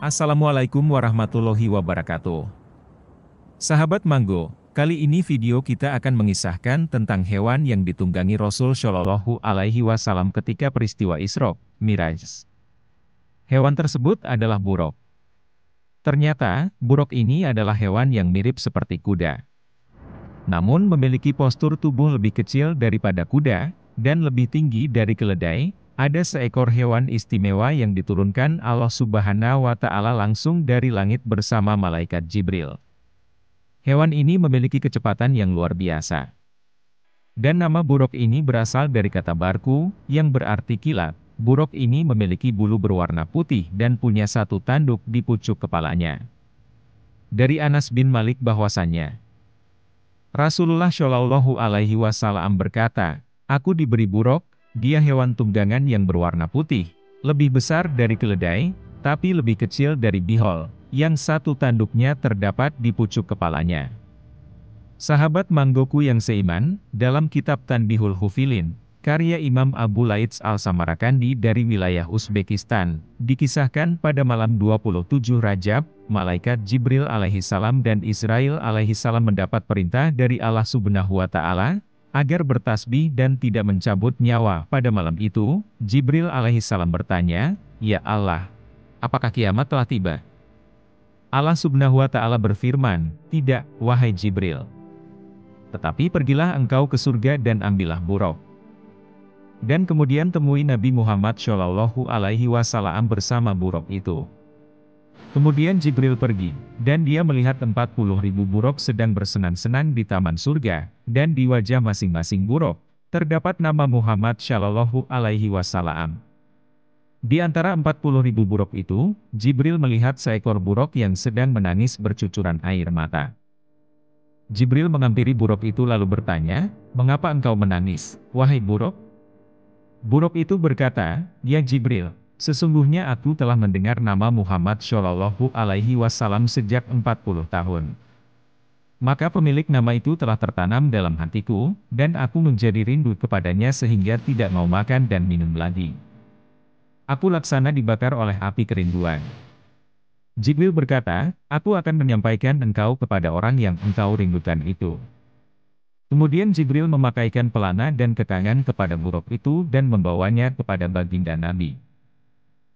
Assalamualaikum warahmatullahi wabarakatuh. Sahabat Manggo, kali ini video kita akan mengisahkan tentang hewan yang ditunggangi Rasul Shallallahu Alaihi Wasallam ketika peristiwa Isra Miraj. Hewan tersebut adalah buruk. Ternyata, buruk ini adalah hewan yang mirip seperti kuda. Namun memiliki postur tubuh lebih kecil daripada kuda, dan lebih tinggi dari keledai, ada seekor hewan istimewa yang diturunkan Allah Subhanahu wa Ta'ala langsung dari langit bersama malaikat Jibril. Hewan ini memiliki kecepatan yang luar biasa. Dan nama buruk ini berasal dari kata barku, yang berarti kilat. Buruk ini memiliki bulu berwarna putih dan punya satu tanduk di pucuk kepalanya. Dari Anas bin Malik bahwasannya, Rasulullah Shallallahu Alaihi Wasallam berkata, Aku diberi buruk, dia hewan tunggangan yang berwarna putih, lebih besar dari keledai, tapi lebih kecil dari bihol, yang satu tanduknya terdapat di pucuk kepalanya. Sahabat Manggoku yang seiman, dalam kitab Tanbihul Hufilin, karya Imam Abu Laits al-Samarakandi dari wilayah Uzbekistan, dikisahkan pada malam 27 Rajab, malaikat Jibril alaihissalam dan Israel alaihissalam mendapat perintah dari Allah subhanahu wa ta'ala, agar bertasbih dan tidak mencabut nyawa. Pada malam itu, Jibril alaihissalam bertanya, Ya Allah, apakah kiamat telah tiba? Allah subhanahu wa ta'ala berfirman, Tidak, wahai Jibril. Tetapi pergilah engkau ke surga dan ambillah buruk dan kemudian temui Nabi Muhammad Shallallahu Alaihi Wasallam bersama buruk itu. Kemudian Jibril pergi, dan dia melihat 40 ribu buruk sedang bersenang-senang di taman surga, dan di wajah masing-masing buruk, terdapat nama Muhammad Shallallahu Alaihi Wasallam. Di antara 40 ribu buruk itu, Jibril melihat seekor buruk yang sedang menangis bercucuran air mata. Jibril menghampiri buruk itu lalu bertanya, Mengapa engkau menangis, wahai buruk? Buruk itu berkata, Ya Jibril, Sesungguhnya aku telah mendengar nama Muhammad Shallallahu Alaihi Wasallam sejak 40 tahun. Maka pemilik nama itu telah tertanam dalam hatiku, dan aku menjadi rindu kepadanya sehingga tidak mau makan dan minum lagi. Aku laksana dibakar oleh api kerinduan. Jibril berkata, aku akan menyampaikan engkau kepada orang yang engkau rindukan itu. Kemudian Jibril memakaikan pelana dan ketangan kepada buruk itu dan membawanya kepada baginda Nabi.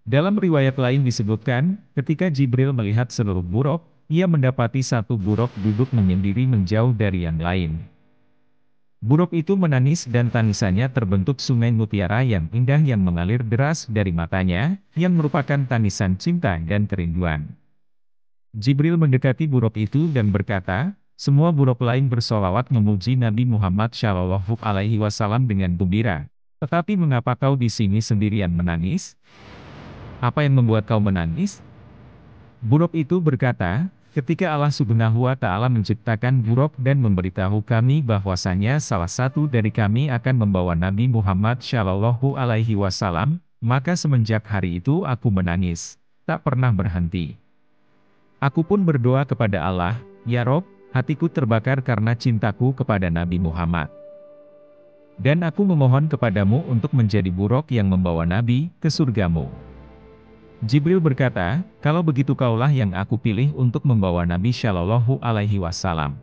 Dalam riwayat lain disebutkan, ketika Jibril melihat seluruh buruk, ia mendapati satu buruk duduk menyendiri menjauh dari yang lain. Buruk itu menangis dan tangisannya terbentuk sungai mutiara yang indah yang mengalir deras dari matanya, yang merupakan tangisan cinta dan kerinduan. Jibril mendekati buruk itu dan berkata, semua buruk lain bersolawat memuji Nabi Muhammad Shallallahu Alaihi Wasallam dengan gembira. Tetapi mengapa kau di sini sendirian menangis? Apa yang membuat kau menangis? Buruk itu berkata, ketika Allah subhanahu wa ta'ala menciptakan buruk dan memberitahu kami bahwasanya salah satu dari kami akan membawa Nabi Muhammad Shallallahu alaihi wasallam, maka semenjak hari itu aku menangis, tak pernah berhenti. Aku pun berdoa kepada Allah, Ya Rob, hatiku terbakar karena cintaku kepada Nabi Muhammad. Dan aku memohon kepadamu untuk menjadi buruk yang membawa Nabi ke surgamu. Jibril berkata, kalau begitu kaulah yang aku pilih untuk membawa Nabi Shallallahu Alaihi Wasallam.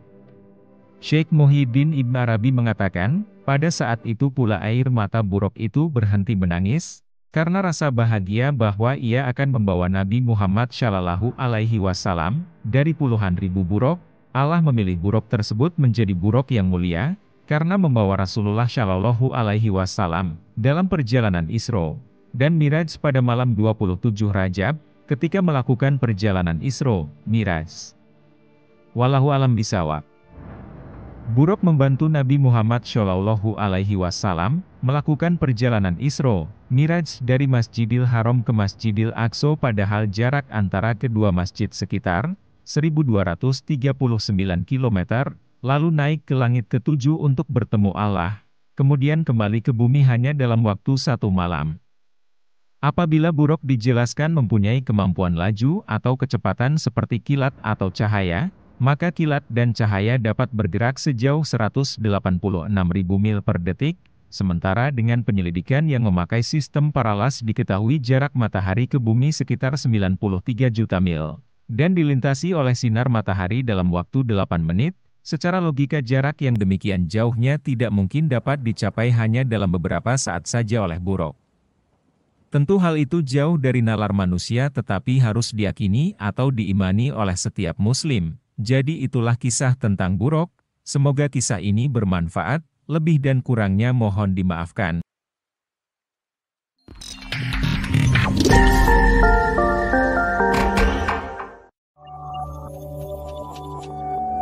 Sheikh Muhyiddin Ibn Arabi mengatakan, pada saat itu pula air mata buruk itu berhenti menangis, karena rasa bahagia bahwa ia akan membawa Nabi Muhammad Shallallahu Alaihi Wasallam dari puluhan ribu buruk. Allah memilih buruk tersebut menjadi buruk yang mulia, karena membawa Rasulullah Shallallahu Alaihi Wasallam dalam perjalanan Isra dan Miraj pada malam 27 Rajab, ketika melakukan perjalanan Isro, Miraj. Walahu alam bisawab. Buruk membantu Nabi Muhammad Shallallahu Alaihi Wasallam melakukan perjalanan Isro, Miraj dari Masjidil Haram ke Masjidil Aqsa padahal jarak antara kedua masjid sekitar 1239 km, lalu naik ke langit ketujuh untuk bertemu Allah, kemudian kembali ke bumi hanya dalam waktu satu malam. Apabila buruk dijelaskan mempunyai kemampuan laju atau kecepatan seperti kilat atau cahaya, maka kilat dan cahaya dapat bergerak sejauh 186.000 mil per detik, sementara dengan penyelidikan yang memakai sistem paralas diketahui jarak matahari ke bumi sekitar 93 juta mil, dan dilintasi oleh sinar matahari dalam waktu 8 menit, Secara logika jarak yang demikian jauhnya tidak mungkin dapat dicapai hanya dalam beberapa saat saja oleh buruk. Tentu hal itu jauh dari nalar manusia tetapi harus diyakini atau diimani oleh setiap muslim. Jadi itulah kisah tentang buruk, semoga kisah ini bermanfaat, lebih dan kurangnya mohon dimaafkan.